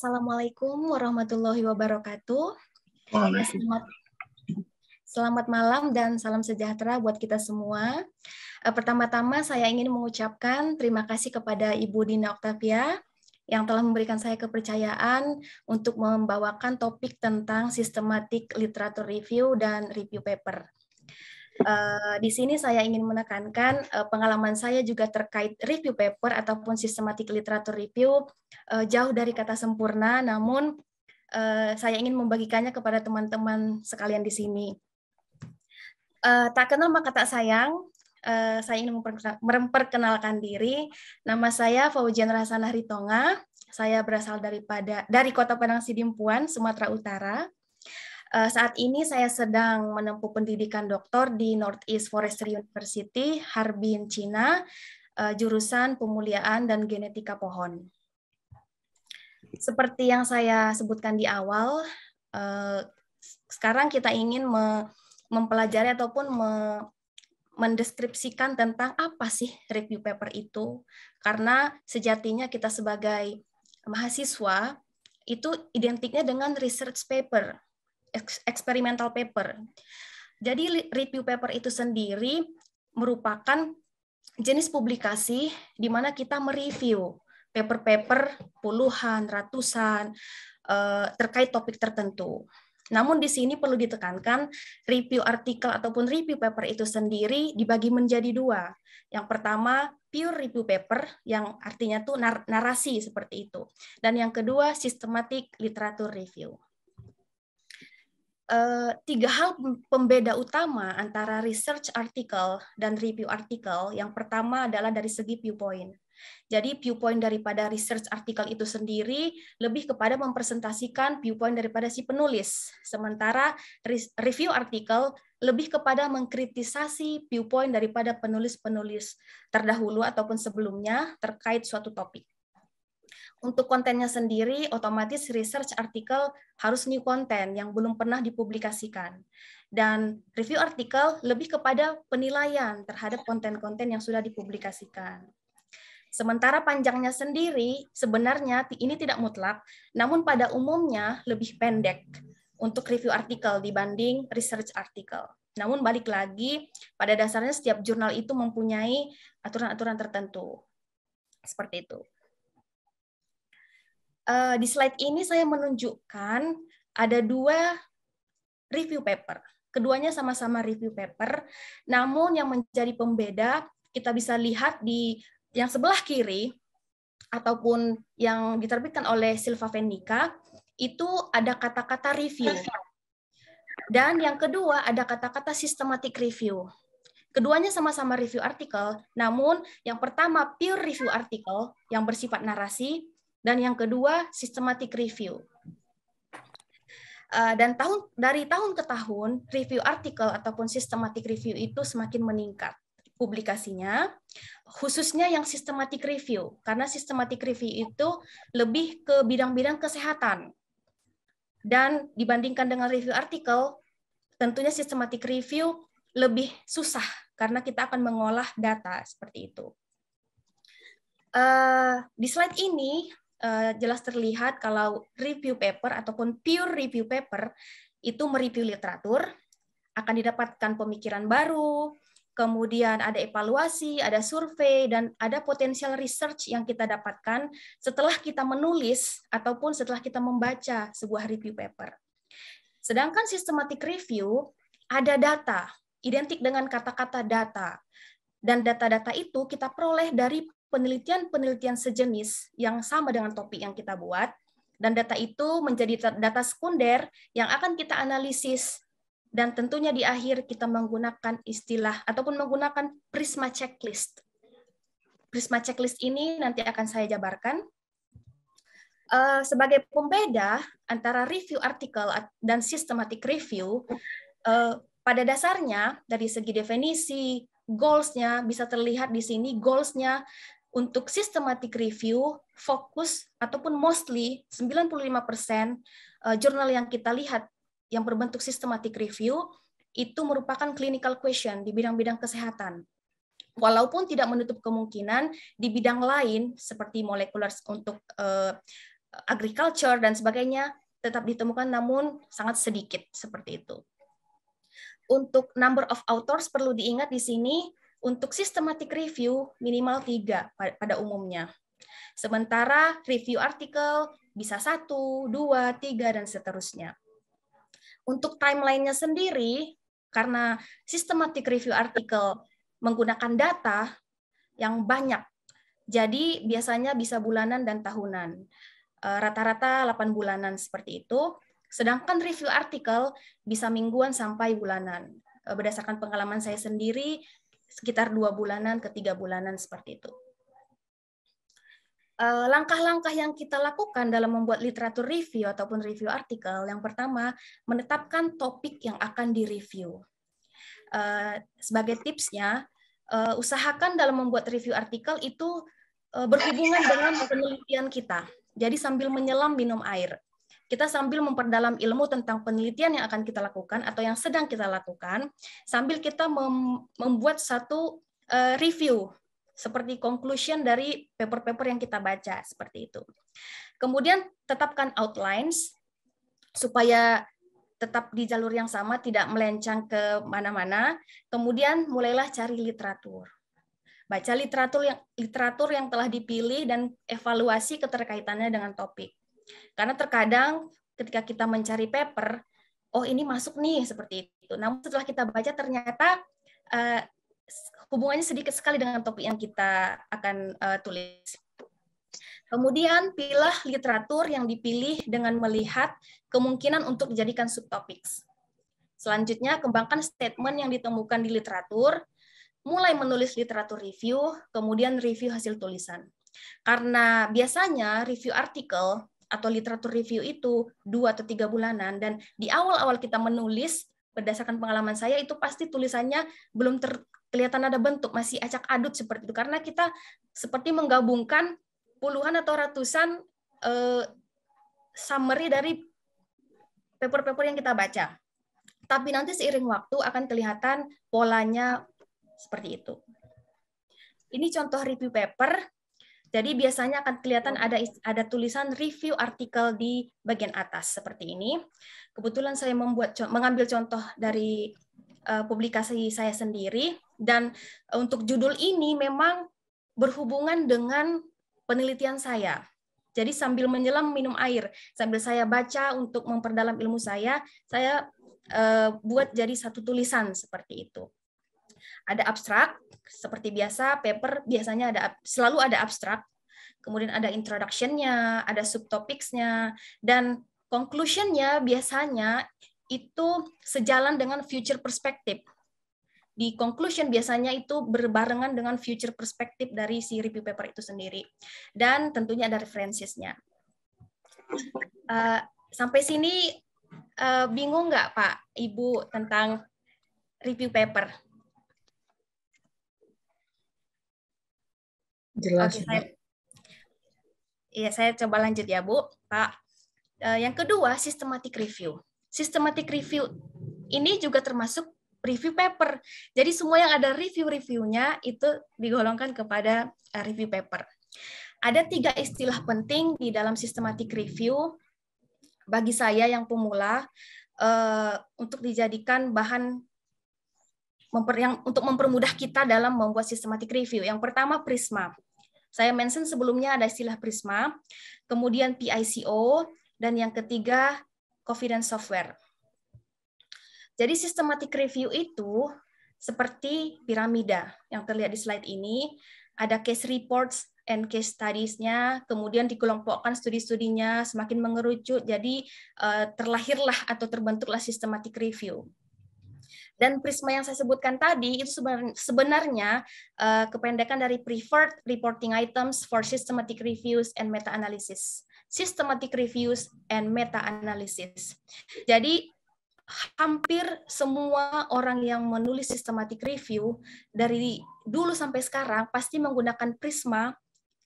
Assalamualaikum warahmatullahi wabarakatuh. Selamat, selamat malam dan salam sejahtera buat kita semua. Eh, pertama-tama saya ingin mengucapkan terima kasih kepada Ibu Dina Oktavia yang telah memberikan saya kepercayaan untuk membawakan topik tentang sistematik literatur review dan review paper. Uh, di sini saya ingin menekankan uh, pengalaman saya juga terkait review paper ataupun systematic literature review uh, jauh dari kata sempurna, namun uh, saya ingin membagikannya kepada teman-teman sekalian di sini. Uh, tak kenal maka tak sayang, uh, saya ingin memperkenalkan diri. Nama saya Faujian Rasanah Ritonga. Saya berasal daripada dari Kota Padang Sidimpuan, Sumatera Utara. Eh, saat ini saya sedang menempuh pendidikan doktor di Northeast Forestry University, Harbin, Cina, eh, jurusan pemuliaan dan genetika pohon. Seperti yang saya sebutkan di awal, eh, sekarang kita ingin mempelajari ataupun mendeskripsikan tentang apa sih review paper itu karena sejatinya kita sebagai mahasiswa itu identiknya dengan research paper experimental paper. Jadi review paper itu sendiri merupakan jenis publikasi di mana kita mereview paper-paper puluhan, ratusan eh, terkait topik tertentu. Namun di sini perlu ditekankan review artikel ataupun review paper itu sendiri dibagi menjadi dua. Yang pertama pure review paper yang artinya tuh narasi seperti itu. Dan yang kedua systematic literature review. Eh, tiga hal pembeda utama antara research article dan review article. Yang pertama adalah dari segi viewpoint. Jadi viewpoint daripada research artikel itu sendiri lebih kepada mempresentasikan viewpoint daripada si penulis. Sementara review artikel lebih kepada mengkritisasi viewpoint daripada penulis-penulis terdahulu ataupun sebelumnya terkait suatu topik untuk kontennya sendiri, otomatis research artikel harus new content yang belum pernah dipublikasikan. Dan review artikel lebih kepada penilaian terhadap konten-konten yang sudah dipublikasikan. Sementara panjangnya sendiri, sebenarnya ini tidak mutlak, namun pada umumnya lebih pendek untuk review artikel dibanding research artikel. Namun balik lagi, pada dasarnya setiap jurnal itu mempunyai aturan-aturan tertentu. Seperti itu uh, di slide ini saya menunjukkan ada dua review paper. Keduanya sama-sama review paper, namun yang menjadi pembeda kita bisa lihat di yang sebelah kiri ataupun yang diterbitkan oleh Silva Venica itu ada kata-kata review. Dan yang kedua ada kata-kata systematic review. Keduanya sama-sama review artikel, namun yang pertama peer review artikel yang bersifat narasi, dan yang kedua systematic review. Eh, dan tahun dari tahun ke tahun review artikel ataupun systematic review itu semakin meningkat publikasinya khususnya yang systematic review karena systematic review itu lebih ke bidang-bidang kesehatan dan dibandingkan dengan review artikel tentunya systematic review lebih susah karena kita akan mengolah data seperti itu. Uh, di slide ini Eh, jelas terlihat kalau review paper ataupun pure review paper itu mereview literatur, akan didapatkan pemikiran baru, kemudian ada evaluasi, ada survei, dan ada potensial research yang kita dapatkan setelah kita menulis ataupun setelah kita membaca sebuah review paper. Sedangkan systematic review ada data, identik dengan kata-kata data. Dan data-data itu kita peroleh dari penelitian-penelitian sejenis yang sama dengan topik yang kita buat, dan data itu menjadi data sekunder yang akan kita analisis dan tentunya di akhir kita menggunakan istilah ataupun menggunakan prisma checklist. Prisma checklist ini nanti akan saya jabarkan. Eh, sebagai pembeda antara review artikel dan systematic review, eh, pada dasarnya dari segi definisi, goals-nya bisa terlihat di sini goals-nya untuk systematic review fokus ataupun mostly 95% eh, jurnal yang kita lihat yang berbentuk systematic review itu merupakan clinical question di bidang-bidang kesehatan. Walaupun tidak menutup kemungkinan di bidang lain seperti molekuler untuk uh, agriculture dan sebagainya tetap ditemukan namun sangat sedikit seperti itu. Untuk number of authors perlu diingat di sini untuk systematic review minimal tiga pada umumnya. Sementara review artikel bisa satu, dua, tiga, dan seterusnya. Untuk timelinenya sendiri, karena systematic review artikel menggunakan data yang banyak, jadi biasanya bisa bulanan dan tahunan. E, rata-rata 8 bulanan seperti itu. Sedangkan review artikel bisa mingguan sampai bulanan. E, berdasarkan pengalaman saya sendiri, sekitar dua bulanan ke tiga bulanan seperti itu. Eh, langkah-langkah yang kita lakukan dalam membuat literatur review ataupun review artikel, yang pertama menetapkan topik yang akan direview. Eh, sebagai tipsnya, eh, usahakan dalam membuat review artikel itu berhubungan dengan penelitian kita. Jadi sambil menyelam minum air kita sambil memperdalam ilmu tentang penelitian yang akan kita lakukan atau yang sedang kita lakukan, sambil kita mem membuat satu uh, review seperti conclusion dari paper-paper yang kita baca seperti itu. Kemudian tetapkan outlines supaya tetap di jalur yang sama, tidak melencang ke mana-mana. Kemudian mulailah cari literatur. Baca literatur yang literatur yang telah dipilih dan evaluasi keterkaitannya dengan topik karena terkadang ketika kita mencari paper, oh ini masuk nih seperti itu. Namun setelah kita baca ternyata uh, hubungannya sedikit sekali dengan topik yang kita akan uh, tulis. Kemudian pilih literatur yang dipilih dengan melihat kemungkinan untuk dijadikan subtopics. Selanjutnya kembangkan statement yang ditemukan di literatur, mulai menulis literatur review, kemudian review hasil tulisan. Karena biasanya review artikel atau literatur review itu dua atau tiga bulanan dan di awal-awal kita menulis berdasarkan pengalaman saya itu pasti tulisannya belum ter, kelihatan ada bentuk masih acak adut seperti itu karena kita seperti menggabungkan puluhan atau ratusan eh, summary dari paper-paper yang kita baca. Tapi nanti seiring waktu akan kelihatan polanya seperti itu. Ini contoh review paper jadi biasanya akan kelihatan iya. ada ada tulisan review artikel di bagian atas seperti ini. Kebetulan saya membuat mengambil contoh dari uh, publikasi saya sendiri dan eh, untuk judul ini memang berhubungan dengan penelitian saya. Jadi sambil menyelam minum air, sambil saya baca untuk memperdalam ilmu saya, saya uh, buat jadi satu tulisan seperti itu ada abstrak seperti biasa paper biasanya ada selalu ada abstrak kemudian ada introductionnya ada subtopics dan conclusionnya biasanya itu sejalan dengan future perspective. Di conclusion biasanya itu berbarengan dengan future perspective dari si review paper itu sendiri. Dan tentunya ada referensinya. Uh, eh, sampai sini uh, bingung nggak Pak, Ibu tentang review paper? Jelas. Oke, saya, ya, saya coba lanjut ya, Bu. Pak, eh, yang kedua, systematic review. Systematic review ini juga termasuk review paper. Jadi semua yang ada review-reviewnya itu digolongkan kepada eh, review paper. Ada tiga istilah penting di dalam systematic review bagi saya yang pemula eh, untuk dijadikan bahan memper, yang untuk mempermudah kita dalam membuat systematic review. Yang pertama prisma. Saya mention sebelumnya ada istilah prisma, kemudian PICO, dan yang ketiga confidence software. Jadi systematic review itu seperti piramida yang terlihat di slide ini. Ada case reports and case studies-nya, kemudian dikelompokkan studi-studinya semakin mengerucut, jadi eh, terlahirlah atau terbentuklah systematic review. Dan prisma yang saya sebutkan tadi itu sebenarnya uh, kependekan dari Preferred Reporting Items for Systematic Reviews and Meta-Analysis. Systematic Reviews and Meta-Analysis. Jadi hampir semua orang yang menulis systematic review dari dulu sampai sekarang pasti menggunakan prisma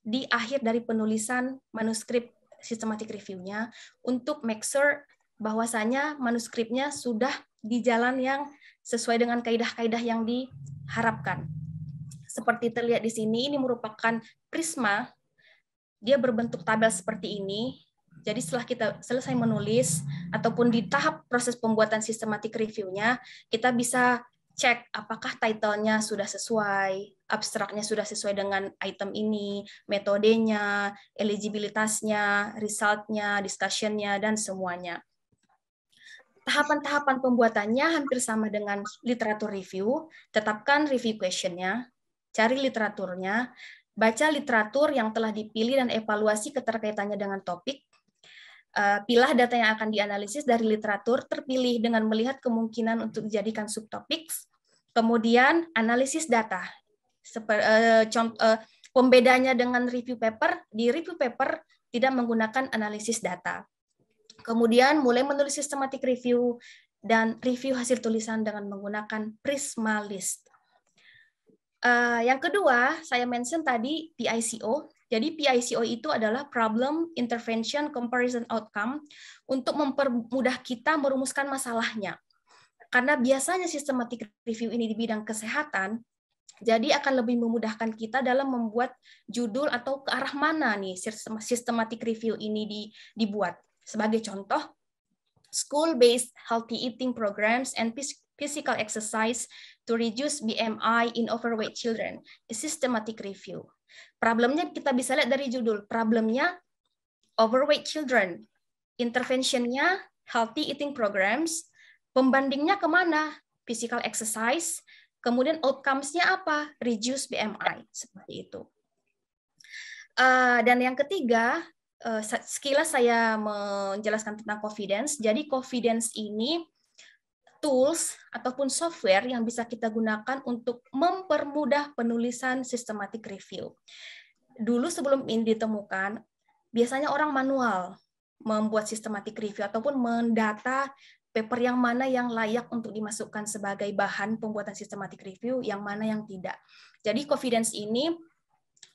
di akhir dari penulisan manuskrip systematic review-nya untuk make sure bahwasanya manuskripnya sudah di jalan yang sesuai dengan kaidah-kaidah yang diharapkan. Seperti terlihat di sini, ini merupakan prisma. Dia berbentuk tabel seperti ini. Jadi setelah kita selesai menulis ataupun di tahap proses pembuatan sistematik reviewnya, kita bisa cek apakah title-nya sudah sesuai, abstraknya sudah sesuai dengan item ini, metodenya, eligibilitasnya, resultnya, nya dan semuanya. Tahapan-tahapan pembuatannya hampir sama dengan literatur review. Tetapkan review questionnya, cari literaturnya, baca literatur yang telah dipilih dan evaluasi keterkaitannya dengan topik, eh, pilah data yang akan dianalisis dari literatur terpilih dengan melihat kemungkinan untuk dijadikan subtopik, kemudian analisis data. Seper, eh, eh, pembedanya dengan review paper, di review paper tidak menggunakan analisis data. Kemudian mulai menulis sistematik review dan review hasil tulisan dengan menggunakan Prisma List. Uh, yang kedua, saya mention tadi PICO. Jadi PICO itu adalah Problem Intervention Comparison Outcome untuk mempermudah kita merumuskan masalahnya. Karena biasanya sistematik review ini di bidang kesehatan, jadi akan lebih memudahkan kita dalam membuat judul atau ke arah mana nih sistematik review ini dibuat. Sebagai contoh, school-based healthy eating programs and physical exercise to reduce BMI in overweight children, a systematic review. Problemnya kita bisa lihat dari judul, problemnya overweight children, interventionnya healthy eating programs, pembandingnya kemana? Physical exercise, kemudian outcomes-nya apa? Reduce BMI, seperti itu. Uh, dan yang ketiga, Eh, sekilas saya menjelaskan tentang confidence. Jadi confidence ini tools ataupun software yang bisa kita gunakan untuk mempermudah penulisan systematic review. Dulu sebelum ini ditemukan, biasanya orang manual membuat systematic review ataupun mendata paper yang mana yang layak untuk dimasukkan sebagai bahan pembuatan systematic review, yang mana yang tidak. Jadi confidence ini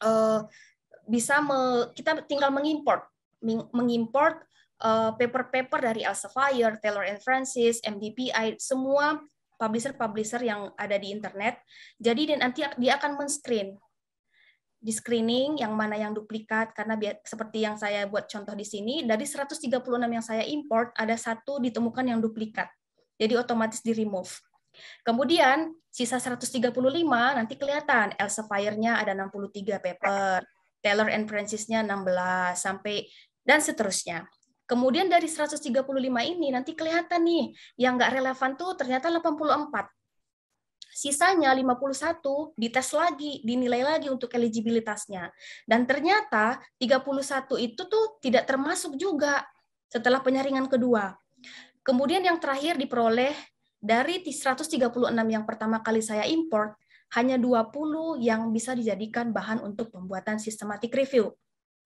eh, bisa me, kita tinggal mengimport mengimport eh, paper-paper dari Elsevier, Taylor and Francis, MDPI, semua publisher-publisher yang ada di internet. Jadi dan nanti dia akan men-screen di screening yang mana yang duplikat karena biar, seperti yang saya buat contoh di sini dari 136 yang saya import ada satu ditemukan yang duplikat. Jadi otomatis di remove. Kemudian sisa 135 nanti kelihatan Elsevier-nya ada 63 paper, Taylor and Francis-nya 16 sampai dan seterusnya. Kemudian dari 135 ini nanti kelihatan nih yang nggak relevan tuh ternyata 84. Sisanya 51 dites lagi, dinilai lagi untuk eligibilitasnya. Dan ternyata 31 itu tuh tidak termasuk juga setelah penyaringan kedua. Kemudian yang terakhir diperoleh dari 136 yang pertama kali saya import, hanya 20 yang bisa dijadikan bahan untuk pembuatan systematic review.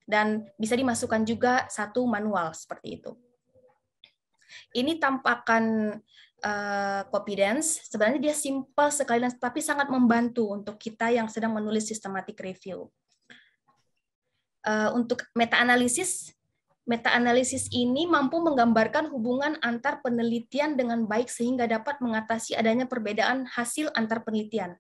Dan bisa dimasukkan juga satu manual seperti itu. Ini tampakan uh, eh, confidence, sebenarnya dia simple sekali, tapi sangat membantu untuk kita yang sedang menulis systematic review. Uh, untuk meta-analisis, Meta-analisis ini mampu menggambarkan hubungan antar penelitian dengan baik sehingga dapat mengatasi adanya perbedaan hasil antar penelitian.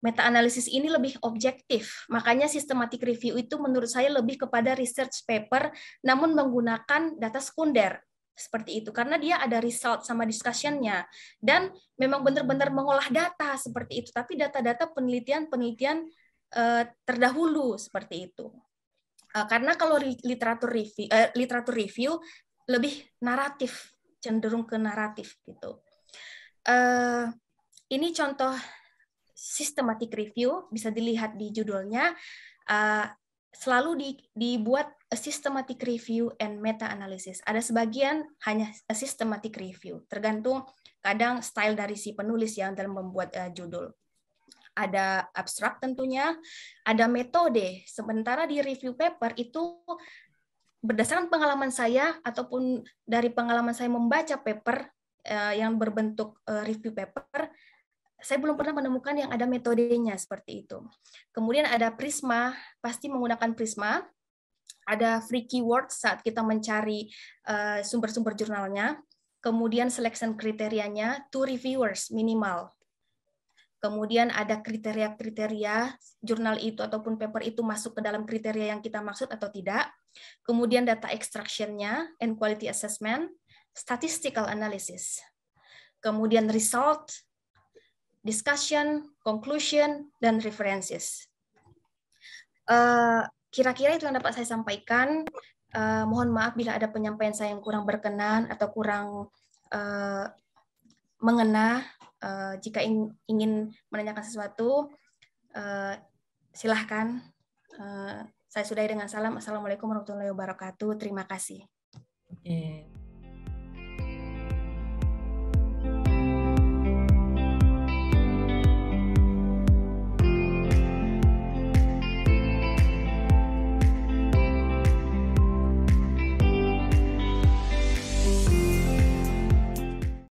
Meta-analisis ini lebih objektif, makanya systematic review itu menurut saya lebih kepada research paper namun menggunakan data sekunder seperti itu karena dia ada result sama discussionnya dan memang benar-benar mengolah data seperti itu tapi data-data penelitian-penelitian eh, terdahulu seperti itu. Eh, karena kalau literatur review, uh, literatur review lebih naratif, cenderung ke naratif gitu. Uh, ini contoh systematic review bisa dilihat di judulnya. Uh, selalu di, dibuat a systematic review and meta analysis. Ada sebagian hanya a systematic review, tergantung kadang style dari si penulis yang dalam membuat uh, judul ada abstrak tentunya, ada metode. Sementara di review paper itu berdasarkan pengalaman saya ataupun dari pengalaman saya membaca paper eh, yang berbentuk eh, review paper, saya belum pernah menemukan yang ada metodenya seperti itu. Kemudian ada prisma, pasti menggunakan prisma. Ada free keyword saat kita mencari eh, sumber-sumber jurnalnya. Kemudian selection kriterianya, two reviewers minimal kemudian ada kriteria-kriteria jurnal itu ataupun paper itu masuk ke dalam kriteria yang kita maksud atau tidak, kemudian data extractionnya and quality assessment, statistical analysis, kemudian result, discussion, conclusion, dan references. Eh, kira-kira itu yang dapat saya sampaikan. Eh, mohon maaf bila ada penyampaian saya yang kurang berkenan atau kurang eh, mengena uh, jika in, ingin menanyakan sesuatu, uh, silahkan. Uh, saya sudahi dengan salam. Assalamualaikum warahmatullahi wabarakatuh. Terima kasih. Okay.